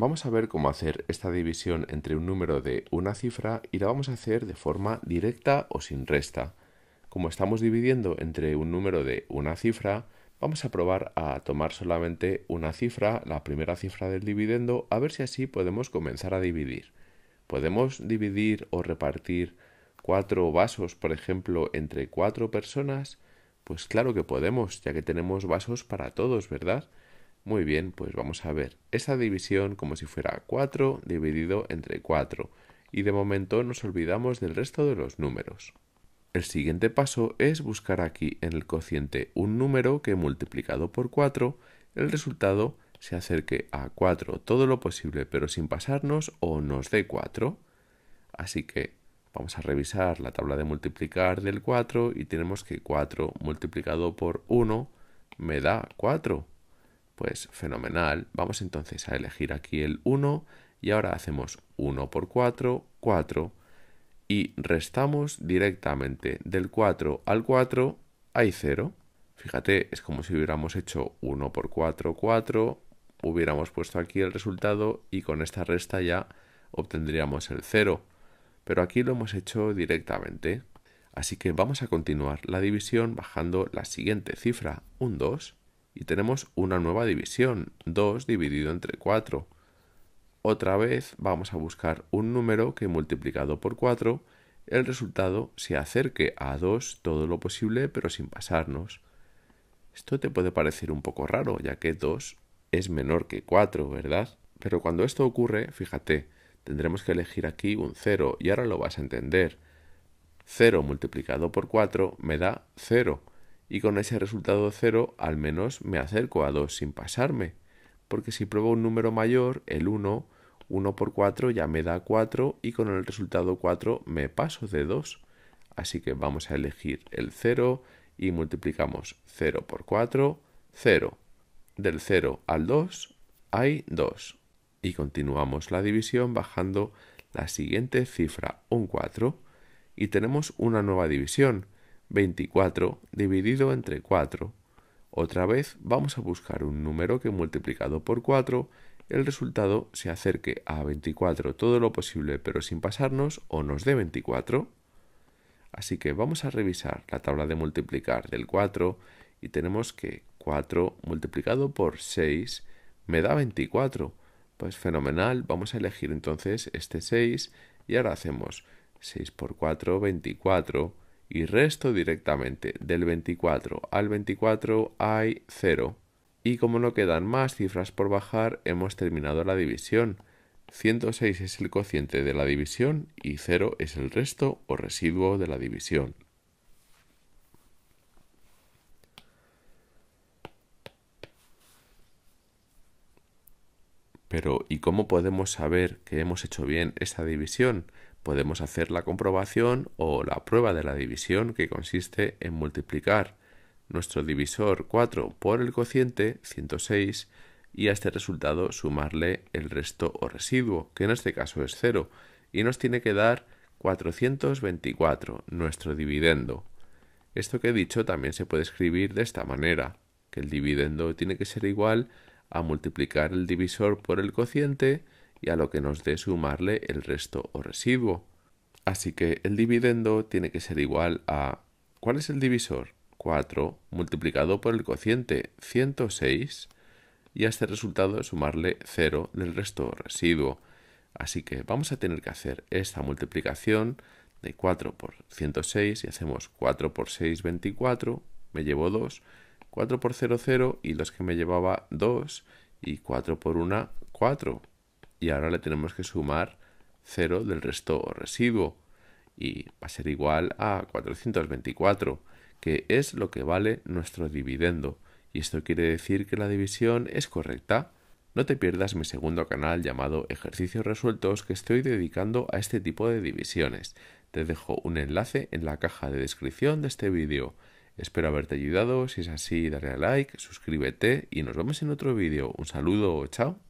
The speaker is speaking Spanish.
Vamos a ver cómo hacer esta división entre un número de una cifra y la vamos a hacer de forma directa o sin resta. Como estamos dividiendo entre un número de una cifra, vamos a probar a tomar solamente una cifra, la primera cifra del dividendo, a ver si así podemos comenzar a dividir. Podemos dividir o repartir cuatro vasos, por ejemplo, entre cuatro personas. Pues claro que podemos, ya que tenemos vasos para todos, ¿verdad? Muy bien, pues vamos a ver esa división como si fuera 4 dividido entre 4 y de momento nos olvidamos del resto de los números. El siguiente paso es buscar aquí en el cociente un número que multiplicado por 4 el resultado se acerque a 4 todo lo posible pero sin pasarnos o nos dé 4. Así que vamos a revisar la tabla de multiplicar del 4 y tenemos que 4 multiplicado por 1 me da 4. Pues fenomenal. Vamos entonces a elegir aquí el 1 y ahora hacemos 1 por 4, 4 y restamos directamente del 4 al 4 hay 0. Fíjate, es como si hubiéramos hecho 1 por 4, 4, hubiéramos puesto aquí el resultado y con esta resta ya obtendríamos el 0. Pero aquí lo hemos hecho directamente. Así que vamos a continuar la división bajando la siguiente cifra, un 2, y tenemos una nueva división, 2 dividido entre 4. Otra vez vamos a buscar un número que multiplicado por 4 el resultado se acerque a 2 todo lo posible pero sin pasarnos. Esto te puede parecer un poco raro ya que 2 es menor que 4, ¿verdad? Pero cuando esto ocurre, fíjate, tendremos que elegir aquí un 0 y ahora lo vas a entender. 0 multiplicado por 4 me da 0 y con ese resultado 0 al menos me acerco a 2 sin pasarme, porque si pruebo un número mayor, el 1, 1 por 4 ya me da 4 y con el resultado 4 me paso de 2. Así que vamos a elegir el 0 y multiplicamos 0 por 4, 0. Del 0 al 2 hay 2. Y continuamos la división bajando la siguiente cifra, un 4, y tenemos una nueva división 24 dividido entre 4. Otra vez vamos a buscar un número que multiplicado por 4 el resultado se acerque a 24 todo lo posible pero sin pasarnos o nos dé 24. Así que vamos a revisar la tabla de multiplicar del 4 y tenemos que 4 multiplicado por 6 me da 24. Pues fenomenal, vamos a elegir entonces este 6 y ahora hacemos 6 por 4, 24 y resto directamente. Del 24 al 24 hay 0. Y como no quedan más cifras por bajar, hemos terminado la división. 106 es el cociente de la división y 0 es el resto o residuo de la división. Pero, ¿y cómo podemos saber que hemos hecho bien esta división? podemos hacer la comprobación o la prueba de la división que consiste en multiplicar nuestro divisor 4 por el cociente 106 y a este resultado sumarle el resto o residuo, que en este caso es 0, y nos tiene que dar 424, nuestro dividendo. Esto que he dicho también se puede escribir de esta manera, que el dividendo tiene que ser igual a multiplicar el divisor por el cociente y a lo que nos dé sumarle el resto o residuo. Así que el dividendo tiene que ser igual a... ¿Cuál es el divisor? 4 multiplicado por el cociente 106 y a este resultado sumarle 0 del resto o residuo. Así que vamos a tener que hacer esta multiplicación de 4 por 106 y hacemos 4 por 6, 24, me llevo 2, 4 por 0, 0 y los que me llevaba 2 y 4 por 1, 4 y ahora le tenemos que sumar 0 del resto o residuo y va a ser igual a 424, que es lo que vale nuestro dividendo. Y esto quiere decir que la división es correcta. No te pierdas mi segundo canal llamado Ejercicios Resueltos que estoy dedicando a este tipo de divisiones. Te dejo un enlace en la caja de descripción de este vídeo. Espero haberte ayudado, si es así dale a like, suscríbete y nos vemos en otro vídeo. Un saludo, chao.